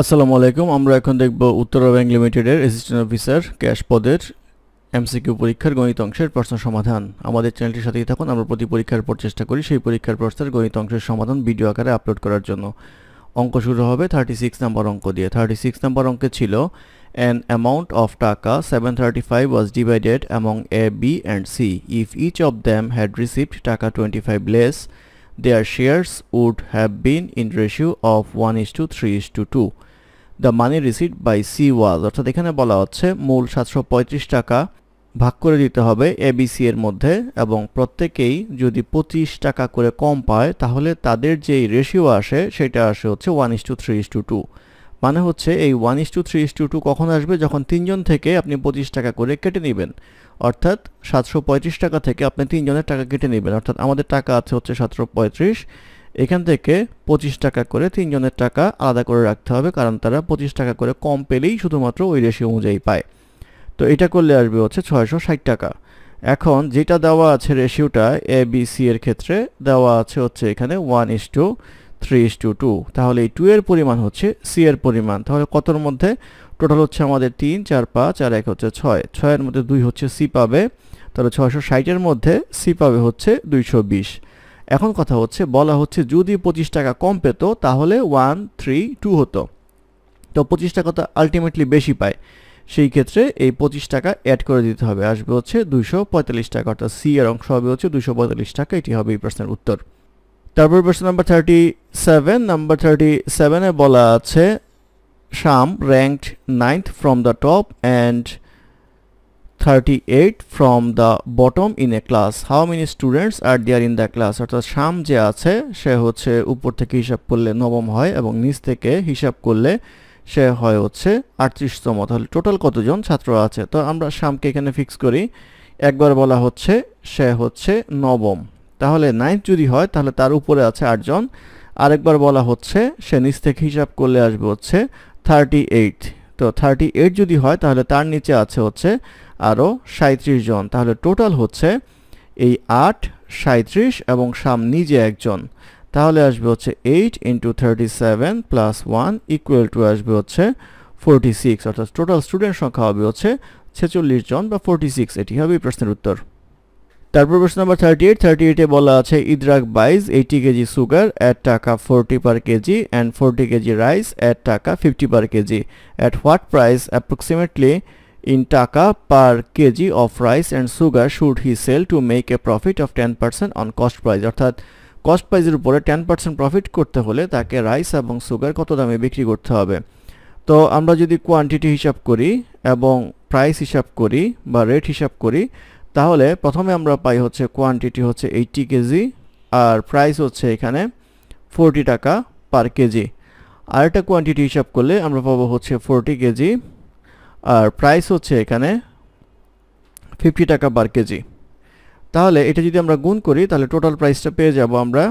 আসসালামু আলাইকুম আমরা এখন দেখব উত্তরা ব্যাংক লিমিটেডের অ্যাসিস্ট্যান্ট অফিসার ক্যাশ পদের এমসিকিউ পরীক্ষার গণিত অংশের প্রশ্ন সমাধান আমাদের চ্যানেলটির সাথেই থাকুন আমরা প্রতি পরীক্ষার পর চেষ্টা করি সেই পরীক্ষার প্রশ্নের গণিত অংশের সমাধান ভিডিও আকারে আপলোড করার জন্য অঙ্ক শুরু হবে থার্টি সিক্স নাম্বার অঙ্ক দিয়ে থার্টি সিক্স নাম্বার অঙ্কে ছিল অ্যান অ্যামাউন্ট অফ টাকা seven thirty five was divided among A B and C if each of them had received টাকা twenty five less their shares would have been in ratio of 1 is to 3 is to 2. The money received by C was অর্থাৎ এখানে বলা হচ্ছে মূল সাতশো টাকা ভাগ করে দিতে হবে এবিসি এর মধ্যে এবং প্রত্যেকেই যদি পঁচিশ টাকা করে কম পায় তাহলে তাদের যেই রেশিও আসে সেটা আসে হচ্ছে one is to three is to two মানে হচ্ছে এই one is to three is to two কখন আসবে যখন তিনজন থেকে আপনি পঁচিশ টাকা করে কেটে নেবেন অর্থাৎ সাতশো পঁয়ত্রিশ টাকা থেকে আপনি তিনজনের টাকা কেটে নেবেন অর্থাৎ আমাদের টাকা আছে হচ্ছে সাতশো পঁয়ত্রিশ এখান থেকে পঁচিশ টাকা করে তিনজনের টাকা আলাদা করে রাখতে হবে কারণ তারা পঁচিশ টাকা করে কম পেলেই শুধুমাত্র ওই রেশিও অনুযায়ী পায় তো এটা করলে আসবে হচ্ছে ছয়শো ষাট টাকা এখন যেটা দেওয়া আছে রেশিওটা এ বি সি এর ক্ষেত্রে দেওয়া আছে হচ্ছে এখানে one is to three is to two তাহলে এই টু এর পরিমাণ হচ্ছে সি এর পরিমাণ তাহলে কতর মধ্যে টোটাল হচ্ছে আমাদের তিন চার পাঁচ আর এক হচ্ছে ছয় ছয়ের মধ্যে দুই হচ্ছে সি পাবে তাহলে ছয়শো ষাটের মধ্যে সি পাবে হচ্ছে দুইশো বিশ এখন কথা হচ্ছে বলা হচ্ছে যদি পঁচিশ টাকা কম পেত তাহলে ওয়ান থ্রি টু হতো তো পঁচিশ টাকা তো আলটিমেটলি বেশি পায় সেই ক্ষেত্রে এই পঁচিশ টাকা অ্যাড করে দিতে হবে আসবে হচ্ছে দুইশো পঁয়তাল্লিশ টাকা অর্থাৎ সি এর অংশ হবে হচ্ছে দুইশো পঁয়তাল্লিশ টাকা এটি হবে এই প্রশ্নের উত্তর তারপর প্রশ্ন number thirty seven number thirty সেভেনে বলা আছে Sham ranked ninth from the top and eight from the bottom in a class how many students are there in the class অর্থাৎ শাম যে আছে সে হচ্ছে উপর থেকে হিসাব করলে নবম হয় এবং নিচ থেকে হিসাব করলে সে হয় হচ্ছে আটত্রিশতম তাহলে টোটাল কতজন ছাত্র আছে তো আমরা শামকে এখানে ফিক্স করি একবার বলা হচ্ছে সে হচ্ছে নবম তাহলে নাইন যদি হয় তাহলে তার উপরে আছে আটজন আরেকবার বলা হচ্ছে সে নিচ থেকে হিসাব করলে আসবে হচ্ছে থার্টি এইট তো থার্টি এইট যদি হয় তাহলে তার নিচে আছে হচ্ছে আরও সাঁত্রিশ জন তাহলে টোটাল হচ্ছে এই আট সাঁত্রিশ এবং সাম নিজে একজন তাহলে আসবে হচ্ছে eight into thirty seven plus one equal to আসবে হচ্ছে ফোরটি সিক্স অর্থাৎ টোটাল স্টুডেন্ট সংখ্যা হবে হচ্ছে ছেচল্লিশ জন বা ফোরটি সিক্স এটি হবে প্রশ্নের উত্তর তারপর প্রশ্ন নাম্বার থার্টি এইট থার্টি এইটে বলা আছে Idrak buys eighty KG sugar at টাকা forty per KG and forty KG rice at টাকা fifty per KG at what price approximately in টাকা per KG of rice and sugar should he sell to make a profit of ten percent on cost price অর্থাৎ cost প্রাইজের উপরে ten percent profit করতে হলে তাকে rice এবং sugar কত দামে বিক্রি করতে হবে তো আমরা যদি কোয়ান্টিটি হিসাব করি এবং প্রাইস হিসাব করি বা রেট হিসাব করি তাহলে প্রথমে আমরা পাই হচ্ছে কোয়ান্টিটি হচ্ছে এইটি কেজি আর প্রাইস হচ্ছে এখানে ফোরটি টাকা পার কেজি আর একটা কোয়ান্টিটি হিসাব করলে আমরা পাবো হচ্ছে ফোরটি কেজি আর প্রাইস হচ্ছে এখানে ফিফটি টাকা পার কেজি তাহলে এটা যদি আমরা গুণ করি তাহলে টোটাল প্রাইসটা পেয়ে যাব আমরা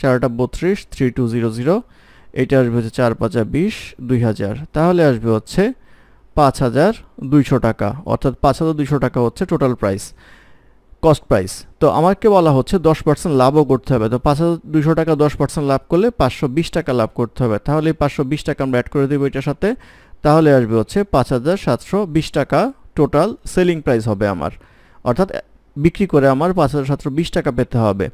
চারটা বত্রিশ থ্রি টু জিরো জিরো এটা আসবে হচ্ছে চার পাঁচা বিশ দুই হাজার তাহলে আসবে হচ্ছে পাঁচ হাজার দুইশো টাকা অর্থাৎ পাঁচ হাজার দুইশো টাকা হচ্ছে টোটাল প্রাইস কস্ট প্রাইস তো আমাকে বলা হচ্ছে দশ পার্সেন্ট লাভও করতে হবে তো পাঁচ হাজার দুশো টাকা দশ পার্সেন্ট লাভ করলে পাঁচশো বিশ টাকা লাভ করতে হবে তাহলে এই পাঁচশো বিশ টাকা আমরা অ্যাড করে দেবো এটার সাথে তাহলে আসবে হচ্ছে পাঁচ হাজার সাতশো বিশ টাকা টোটাল সেলিং প্রাইস হবে আমার অর্থাৎ বিক্রি করে আমার পাঁচ হাজার সাতশো বিশ টাকা পেতে হবে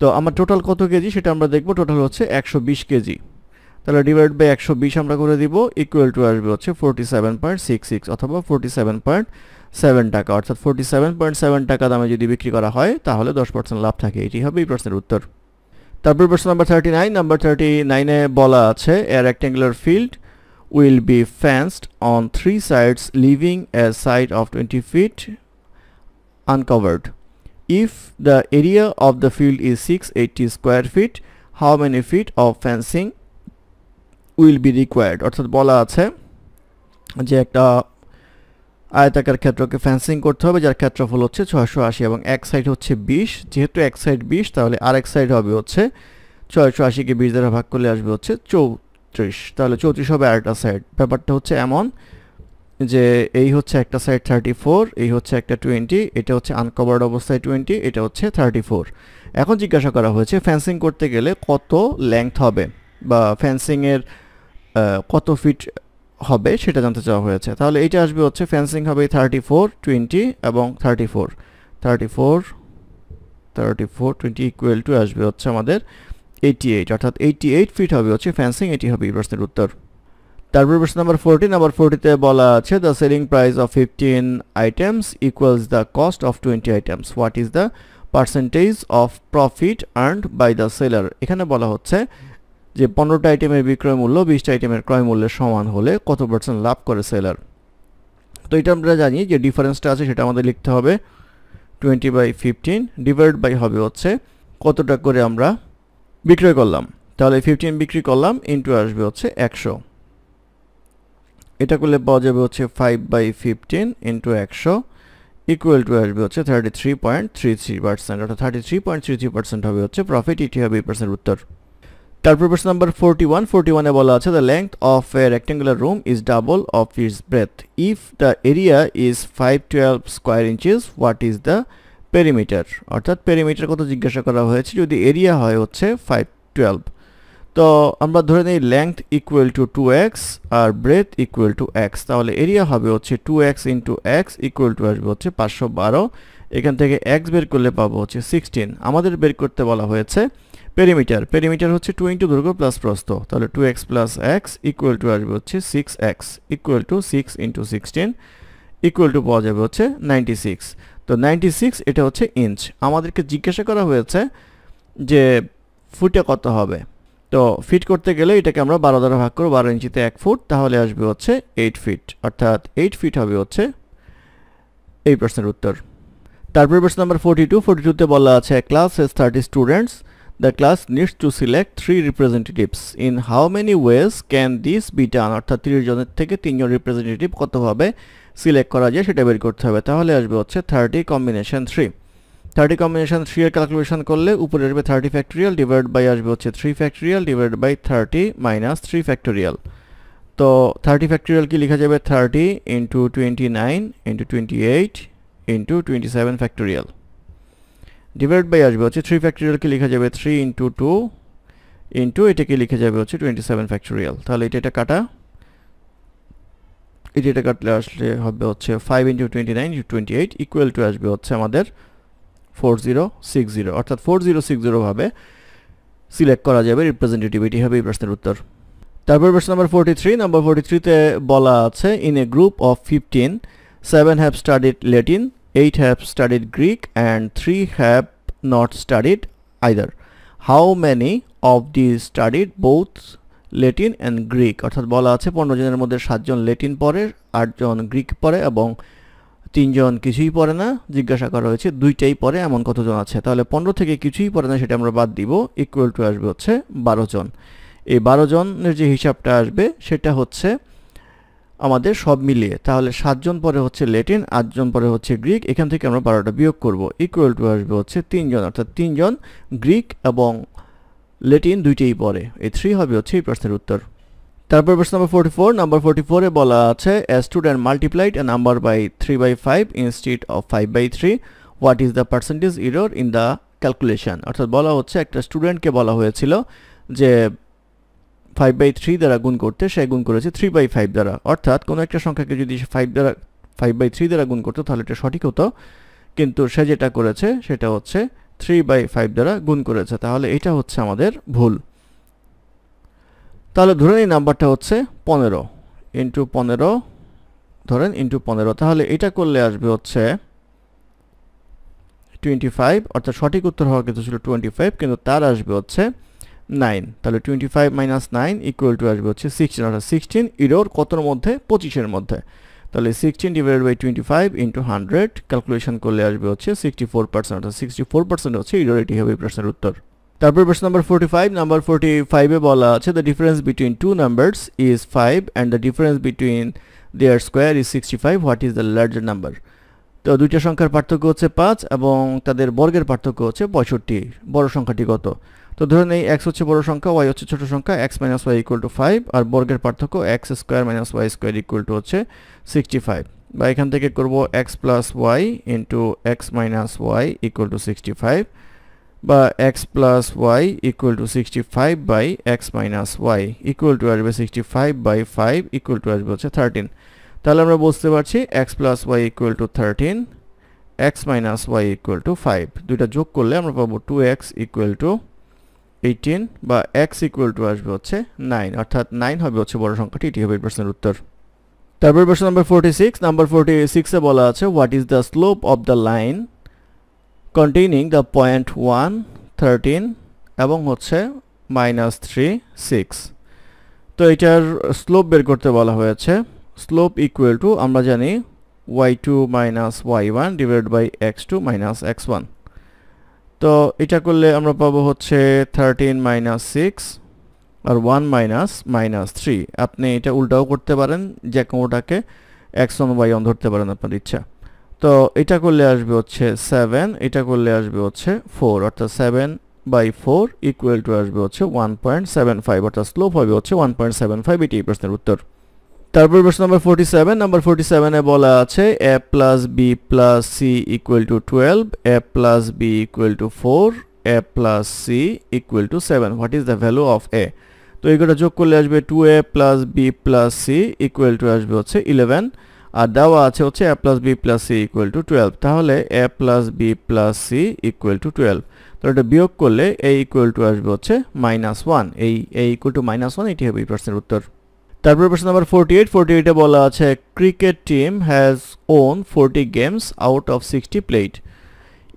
তো আমার টোটাল কত কেজি সেটা আমরা দেখব টোটাল হচ্ছে একশো বিশ কেজি তাহলে ডিভাইড বাই একশো বিশ আমরা করে দিব ইকুয়াল টু আসবে হচ্ছে forty seven point six six অথবা ফোরটি সেভেন পয়েন্ট সেভেন টাকা অর্থাৎ ফোরটি সেভেন পয়েন্ট সেভেন টাকা দামে যদি বিক্রি করা হয় তাহলে দশ পার্সেন্ট লাভ থাকে এটি হবে এই প্রশ্নের উত্তর তারপর প্রশ্ন number thirty nine number thirty নাইনে বলা আছে a rectangular field be be on three sides leaving leaving side of twenty feet uncovered if If the area of the field is 680 square feet, how many feet of fencing will be required অর্থাৎ বলা আছে যে একটা আয়তাকার ক্ষেত্রকে ফ্যান্সিং করতে হবে যার ক্ষেত্রফল হচ্ছে ছয়শো আশি এবং এক সাইড হচ্ছে বিশ যেহেতু এক সাইড বিশ তাহলে আরেক সাইড হবে হচ্ছে ছয়শো আশিকে বিশ দ্বারা ভাগ করলে আসবে হচ্ছে চৌত্রিশ তাহলে চৌত্রিশ হবে আরেকটা সাইড ব্যাপারটা হচ্ছে এমন যে এই হচ্ছে একটা সাইড থার্টি ফোর এই হচ্ছে একটা টোয়েন্টি এটা হচ্ছে আনকভার্ড অবস্থায় টোয়েন্টি এটা হচ্ছে থার্টি ফোর এখন জিজ্ঞাসা করা হয়েছে ফ্যান্সিং করতে গেলে কত লেংথ হবে বা ফ্যান্সিংয়ের কত ফিট হবে সেটা জানতে চাওয়া হয়েছে তাহলে এইটা আসবে হচ্ছে ফ্যান্সিং হবে থার্টি ফোর টোয়েন্টি এবং thirty four thirty four thirty four twenty equal to আসবে হচ্ছে আমাদের এইটি এইট অর্থাৎ এইটি এইট ফিট হবে হচ্ছে ফ্যান্সিং এটি হবে এই প্রশ্নের উত্তর তারপর প্রশ্ন নাম্বার ফোরটিন নাম্বার ফোরটিতে বলা আছে the selling price of fifteen items equals the cost of twenty items what is the percentage of profit earned by the seller এখানে বলা হচ্ছে যে পনেরোটা আইটেমের বিক্রয় মূল্য বিশটা আইটেমের ক্রয় মূল্যের সমান হলে কত পার্সেন্ট লাভ করে সেলার তো এটা আমরা জানি যে ডিফারেন্সটা আছে সেটা আমাদের লিখতে হবে twenty by fifteen divide by হবে হচ্ছে কতটা করে আমরা বিক্রয় করলাম তাহলে ফিফটিন বিক্রি করলাম ইন্টু আসবে হচ্ছে একশো এটা করলে পাওয়া যাবে হচ্ছে ফাইভ বাই ফিফটিন ইন্টু একশো ইকুয়াল টু আসবে হচ্ছে thirty three point three three percent অর্থাৎ thirty three point three three percent হবে হচ্ছে প্রফিট এটি হবে এই পার্সেন্ট উত্তর তারপর প্রশ্ন নাম্বার ফোরটি ওয়ান ফোরটি ওয়ানে বলা আছে the length of a rectangular room is double of its breadth if the area is five twelve square inches what is the perimeter অর্থাৎ পেরিমিটার কত জিজ্ঞাসা করা হয়েছে যদি এরিয়া হয় হচ্ছে ফাইভ টুয়েলভ তো আমরা ধরে নিই length equal to two X আর ব্রেথ ইকুয়াল টু এক্স তাহলে এরিয়া হবে হচ্ছে two X into X equal to আসবে হচ্ছে পাঁচশো বারো এখান থেকে এক্স বের করলে পাবো হচ্ছে সিক্সটিন আমাদের বের করতে বলা হয়েছে পেরিমিটার পেরিমিটার হচ্ছে টু ইন্টু দৈর্ঘ্য প্লাস প্রস্ত তাহলে two X plus X equal to আসবে হচ্ছে six X equal to six into sixteen equal to পাওয়া যাবে হচ্ছে নাইনটি সিক্স তো নাইনটি সিক্স এটা হচ্ছে ইঞ্চ আমাদেরকে জিজ্ঞাসা করা হয়েছে যে ফুটে কত হবে তো ফিট করতে গেলে এটাকে আমরা বারো দ্বারা ভাগ করবো বারো ইঞ্চিতে এক ফুট তাহলে আসবে হচ্ছে এইট ফিট অর্থাৎ এইট ফিট হবে হচ্ছে এই প্রশ্নের উত্তর তারপরে প্রশ্ন নাম্বার ফোর্টি টু ফোর্টি টুতে বলা আছে class has thirty students the class needs to select three representatives. In how many ways can this be done? অর্থাৎ 30 জনের থেকে 3 জন রিপ্রেজেন্টেটিভ কতভাবে সিলেক্ট করা যায় সেটা বের করতে হবে তাহলে আসবে হচ্ছে 30 কম্বিনেশন 3 30 কম্বিনেশন 3 এর ক্যালকুলেশন করলে উপরে আসবে 30 ফ্যাক্টরিয়াল ডিভাইড বাই আসবে হচ্ছে 3 factorial divide by 30 minus 3 factorial তো 30 ফ্যাক্টরিয়াল কি লেখা যাবে 30 into 29 into 28 into 27 factorial divide by আসবে হচ্ছে থ্রি ফ্যাক্টোরিয়ালকে লেখা যাবে থ্রি ইন্টু টু ইন্টু এটাকে লিখে যাবে হচ্ছে টোয়েন্টি সেভেন ফ্যাক্টরিয়াল তাহলে এটা এটা কাটা এটা এটা কাটলে আসলে হবে হচ্ছে five into twenty nine into twenty eight equal to আসবে হচ্ছে আমাদের ফোর জিরো সিক্স জিরো অর্থাৎ ফোর জিরো সিক্স জিরোভাবে সিলেক্ট করা যাবে রিপ্রেজেন্টেটিভ এটি হবে এই প্রশ্নের উত্তর তারপর প্রশ্ন number forty three number forty থ্রিতে বলা আছে in a group of fifteen seven have studied Latin 8 have studied Greek and 3 have not studied either. How many of these studied both Latin and Greek অর্থাৎ বলা আছে পনেরো জনের মধ্যে সাতজন লেটিন পড়ে আটজন গ্রিক পড়ে এবং তিনজন কিছুই পড়ে না জিজ্ঞাসা করা হয়েছে দুইটাই পড়ে এমন কতজন আছে তাহলে পনেরো থেকে কিছুই পড়ে না সেটা আমরা বাদ দিব ইকুয়াল টু আসবে হচ্ছে বারো জন এই বারো জনের যে হিসাবটা আসবে সেটা হচ্ছে আমাদের সব মিলিয়ে তাহলে সাতজন পরে হচ্ছে ল্যাটিন আটজন পরে হচ্ছে গ্রিক এখান থেকে আমরা বারোটা বিয়োগ করব ইকুয়াল টু আসবে হচ্ছে তিনজন অর্থাৎ তিনজন গ্রিক এবং ল্যাটিন দুইটাই পরে এই থ্রি হবে হচ্ছে এই প্রশ্নের উত্তর তারপর প্রশ্ন নম্বর ফোর্টি ফোর নাম্বার ফোর্টি ফোরে বলা আছে a student multiplied a number by three by five instead of five by three what is the percentage error in the calculation অর্থাৎ বলা হচ্ছে একটা স্টুডেন্টকে বলা হয়েছিল যে ফাইভ বাই থ্রি দ্বারা গুণ করতে সে গুণ করেছে থ্রি বাই ফাইভ দ্বারা অর্থাৎ কোনো একটা সংখ্যাকে যদি সে ফাইভ দ্বারা ফাইভ বাই থ্রি দ্বারা গুণ করতো তাহলে এটা সঠিক হতো কিন্তু সে যেটা করেছে সেটা হচ্ছে থ্রি বাই ফাইভ দ্বারা গুণ করেছে তাহলে এটা হচ্ছে আমাদের ভুল তাহলে ধরেন এই নাম্বারটা হচ্ছে পনেরো ইন্টু পনেরো ধরেন ইন্টু পনেরো তাহলে এটা করলে আসবে হচ্ছে টোয়েন্টি ফাইভ অর্থাৎ সঠিক উত্তর হওয়ার কিন্তু ছিল টোয়েন্টি ফাইভ কিন্তু তার আসবে হচ্ছে নাইন তাহলে twenty five minus nine equal to আসবে হচ্ছে সিক্সটিন অর্থাৎ সিক্সটিন ইরোর কতর মধ্যে পঁচিশের মধ্যে তাহলে sixteen divide by twenty five into hundred calculation করলে আসবে হচ্ছে সিক্সটি ফোর পার্সেন্ট অর্থাৎ সিক্সটি ফোর পার্সেন্ট হচ্ছে ইরোর এটি হবে প্রশ্নের উত্তর তারপর প্রশ্ন number forty five number forty ফাইভে বলা আছে the difference between two numbers is five and the difference between their square is sixty five what is the larger number তো দুইটা সংখ্যার পার্থক্য হচ্ছে পাঁচ এবং তাদের বর্গের পার্থক্য হচ্ছে পঁয়ষট্টি বড় সংখ্যাটি কত তো ধরুন এই এক্স হচ্ছে বড় সংখ্যা ওয়াই হচ্ছে ছোট সংখ্যা X minus Y equal to five আর বর্গের পার্থক্য X square minus Y square equal to হচ্ছে সিক্সটি ফাইভ বা এখান থেকে করবো X plus Y into X minus Y equal to sixty five বা X plus Y equal to sixty five by X minus Y equal to আসবে sixty five by five equal to আসবে হচ্ছে thirteen তাহলে আমরা বুঝতে পারছি X plus Y equal two thirteen X minus Y equal to five দুইটা যোগ করলে আমরা পাবো two X equal to eighteen বা এক্স ইকুয়াল টু আসবে হচ্ছে নাইন অর্থাৎ নাইন হবে হচ্ছে বড় সংখ্যাটি এটি হবে প্রশ্নের উত্তর তারপর প্রশ্ন নাম্বার 46 সিক্স নাম্বার 46 সিক্সে বলা আছে what is the slope of the line containing the point one thirteen এবং হচ্ছে মাইনাস থ্রি সিক্স তো এটার স্লোপ বের করতে বলা হয়েছে স্লোপ ইকুয়াল টু আমরা জানি y2 y1 divided by x2 x1 তো এটা করলে আমরা পাবো হচ্ছে থার্টিন মাইনাস সিক্স আর ওয়ান মাইনাস মাইনাস থ্রি আপনি এটা উল্টাও করতে পারেন যে কোনোটাকে এক্স অন ওয়াই অন ধরতে পারেন আপনার ইচ্ছা তো এটা করলে আসবে হচ্ছে সেভেন এটা করলে আসবে হচ্ছে ফোর অর্থাৎ seven by four equal to আসবে হচ্ছে ওয়ান পয়েন্ট সেভেন ফাইভ অর্থাৎ স্লোপ হবে হচ্ছে ওয়ান পয়েন্ট সেভেন ফাইভ এটি এই প্রশ্নের উত্তর তারপর প্রশ্ন number forty seven number forty সেভেনে বলা আছে A plus B plus C equal to twelve A plus B equal to four A plus C equal to seven what is the value of A তো এইগুলো যোগ করলে আসবে two A plus B plus C equal to আসবে হচ্ছে eleven আর দেওয়া আছে হচ্ছে A plus B plus C equal to twelve তাহলে A plus B plus C equal to twelve তো এটা বিয়োগ করলে এ ইকুয়াল টু আসবে হচ্ছে মাইনাস ওয়ান এই A equal to minus one এটি হবে এই প্রশ্নের উত্তর তারপরে প্রশ্ন নাম্বার ফোরটি এইট ফোরটি এইটে বলা আছে cricket team has won forty games out of sixty played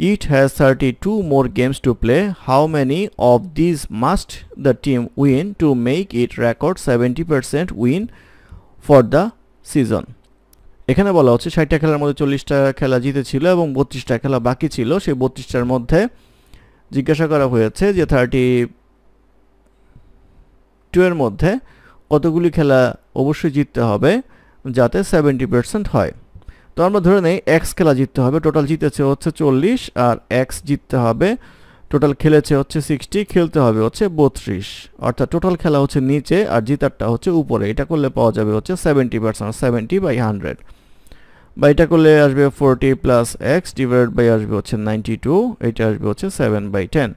it has thirty two more games to play how many of this must the team win to make it record seventy percent win for the season এখানে বলা হচ্ছে ষাটটা খেলার মধ্যে চল্লিশটা খেলা জিতেছিল এবং বত্রিশটা খেলা বাকি ছিল সেই বত্রিশটার মধ্যে জিজ্ঞাসা করা হয়েছে যে থার্টি টু এর মধ্যে কতগুলি খেলা অবশ্যই জিততে হবে যাতে সেভেন্টি পার্সেন্ট হয় তো আমরা ধরে নেই এক্স খেলা জিততে হবে টোটাল জিতেছে হচ্ছে চল্লিশ আর এক্স জিততে হবে টোটাল খেলেছে হচ্ছে সিক্সটি খেলতে হবে হচ্ছে বত্রিশ অর্থাৎ টোটাল খেলা হচ্ছে নিচে আর জিতারটা হচ্ছে উপরে এটা করলে পাওয়া যাবে হচ্ছে seventy percent seventy by hundred বা এটা করলে আসবে forty plus X divide by আসবে হচ্ছে নাইনটি টু এটা আসবে হচ্ছে সেভেন বাই টেন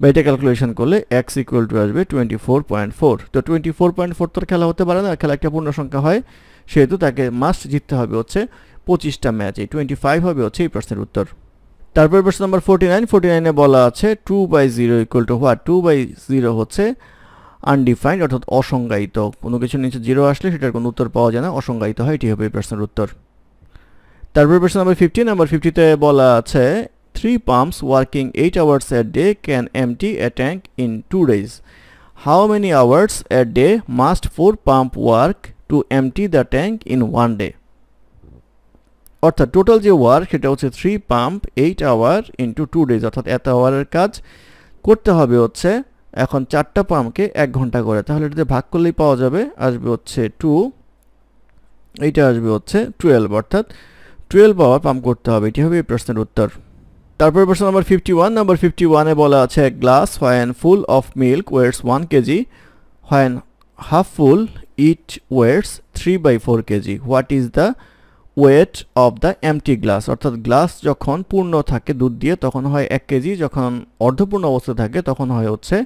বা এটা ক্যালকুলেশন করলে এক্স ইকুয়াল টু আসবে টোয়েন্টি ফোর পয়েন্ট ফোর তো টোয়েন্টি ফোর পয়েন্ট ফোর তোর খেলা হতে পারে না খেলা একটা পূর্ণ সংখ্যা হয় সেহেতু তাকে মাস্ট জিততে হবে হচ্ছে পঁচিশটা ম্যাচ এই টোয়েন্টি ফাইভ হবে হচ্ছে এই প্রশ্নের উত্তর তারপর প্রশ্ন নম্বর ফোর্টি নাইন ফোর্টি নাইনে বলা আছে two by zero equal to হোয়া টু বাই জিরো হচ্ছে আনডিফাইন্ড অর্থাৎ অসংজ্ঞায়িত কোনো কিছু নিচে জিরো আসলে সেটার কোনো উত্তর পাওয়া যায় না অসংজ্ঞায়িত হয় এটি হবে এই প্রশ্নের উত্তর তারপর প্রশ্ন নাম্বার ফিফটি নাম্বার ফিফটিতে বলা আছে Three pumps working 8 hours a day can empty a tank in 2 days. How many hours a day must 4 pump work to empty the tank in 1 day? অর্থাৎ টোটাল যে ওয়ার্ক সেটা হচ্ছে three pump eight hour into two days অর্থাৎ এত আওয়ারের কাজ করতে হবে হচ্ছে এখন চারটা পাম্পকে এক ঘন্টা করে তাহলে এটাতে ভাগ করলেই পাওয়া যাবে আসবে হচ্ছে টু এইটা আসবে হচ্ছে টুয়েলভ অর্থাৎ টুয়েলভ আওয়ার পাম্প করতে হবে এটি হবে এই প্রশ্নের উত্তর তারপর প্রশ্ন number fifty one number fifty ওয়ানে বলা আছে glass when full of milk weights one kg when half full it weights three by four kg what is the weight of the empty glass অর্থাৎ গ্লাস যখন পূর্ণ থাকে দুধ দিয়ে তখন হয় এক কেজি যখন অর্ধপূর্ণ অবস্থা থাকে তখন হয় হচ্ছে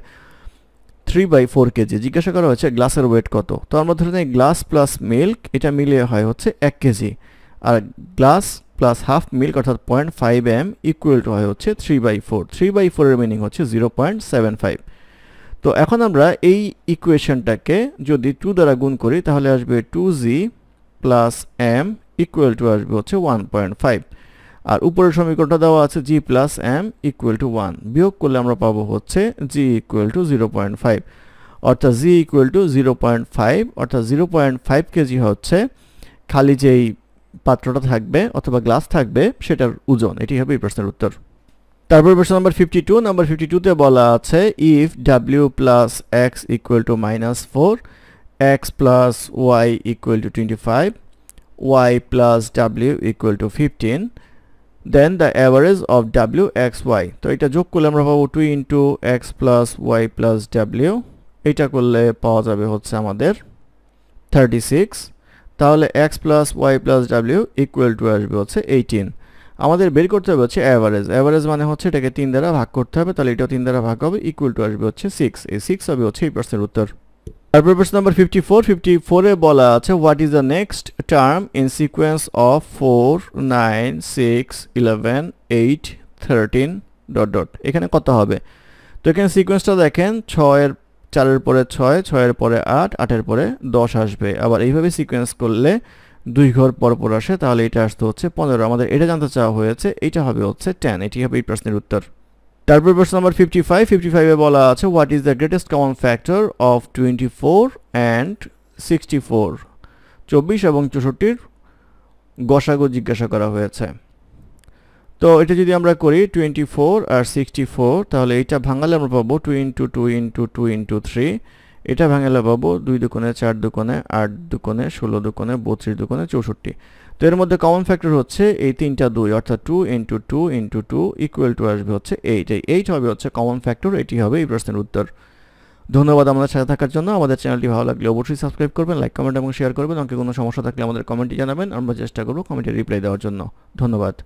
থ্রি বাই ফোর কেজি জিজ্ঞাসা করা হয়েছে গ্লাসের ওয়েট কত তো আমরা ধরে নিই গ্লাস প্লাস মিল্ক এটা মিলিয়ে হয় হচ্ছে এক কেজি আর গ্লাস প্লাস হাফ মিল্ক অর্থাৎ point five M equal to হয় হচ্ছে three by four three by ফোরের মিনিং হচ্ছে জিরো পয়েন্ট সেভেন ফাইভ তো এখন আমরা এই ইকুয়েশনটাকে যদি টু দ্বারা গুণ করি তাহলে আসবে two g plus m equal to আসবে হচ্ছে ওয়ান পয়েন্ট ফাইভ আর উপরের সমীকরণটা দেওয়া আছে g plus m equal to one বিয়োগ করলে আমরা পাবো হচ্ছে g equal to zero point five অর্থাৎ g equal to zero point five অর্থাৎ জিরো পয়েন্ট ফাইভ কেজি হচ্ছে খালি যেই পাত্রটা থাকবে অথবা গ্লাস থাকবে সেটার ওজন এটি হবে এই প্রশ্নের উত্তর তারপর প্রশ্ন number fifty two number fifty টুতে বলা আছে if W plus X equal to minus four X plus Y equal to twenty five Y plus W equal to fifteen then the average of W X Y তো এটা যোগ করলে আমরা পাবো two into X plus Y plus W এটা করলে পাওয়া যাবে হচ্ছে আমাদের থার্টি সিক্স তাহলে X plus Y plus W equal to আসবে হচ্ছে এইটিন আমাদের বের করতে হবে হচ্ছে অ্যাভারেজ অ্যাভারেজ মানে হচ্ছে এটাকে তিন দ্বারা ভাগ করতে হবে তাহলে এটাও তিন দ্বারা ভাগ হবে ইকুয়াল টু আসবে হচ্ছে সিক্স এই সিক্স হবে হচ্ছে এই প্রশ্নের উত্তর তারপর প্রশ্ন নম্বর ফিফটি ফোর ফিফটি ফোরে বলা আছে what is the next term in sequence of four nine six eleven eight thirteen dot dot এখানে কত হবে তো এখানে সিকোয়েন্সটা দেখেন ছয়ের চারের পরে ছয় ছয়ের পরে আট আটের পরে দশ আসবে আবার এইভাবে সিকোয়েন্স করলে দুই ঘর পরপর আসে তাহলে এটা আসতে হচ্ছে পনেরো আমাদের এটা জানতে চাওয়া হয়েছে এটা হবে হচ্ছে টেন এটি হবে এই প্রশ্নের উত্তর তারপর প্রশ্ন নম্বর ফিফটি ফাইভ ফিফটি ফাইভে বলা আছে what is the greatest common factor of twenty four and sixty four চব্বিশ এবং চৌষট্টির গসাগো জিজ্ঞাসা করা হয়েছে তো এটা যদি আমরা করি টোয়েন্টি ফোর আর সিক্সটি ফোর তাহলে এটা ভাঙালে আমরা পাবো two into two into two into three এটা ভাঙালে পাবো দুই দোকানে চার দোকানে আট দোকানে ষোলো দোকানে বত্রিশ দোকানে চৌষট্টি তো এর মধ্যে কমন ফ্যাক্টর হচ্ছে এই তিনটা দুই অর্থাৎ two into two into two equal to আসবে হচ্ছে এই এইট হবে হচ্ছে কমন ফ্যাক্টর এটি হবে এই প্রশ্নের উত্তর ধন্যবাদ আমাদের সাথে থাকার জন্য আমাদের চ্যানেলটি ভালো লাগলে অবশ্যই সাবস্ক্রাইব করবেন লাইক কমেন্ট এবং শেয়ার করবেন অনেকে কোনো সমস্যা থাকলে আমাদের কমেন্টে জানাবেন আমরা চেষ্টা করবো কমেন্টে রিপ্লাই দেওয়ার জন্য ধন্যবাদ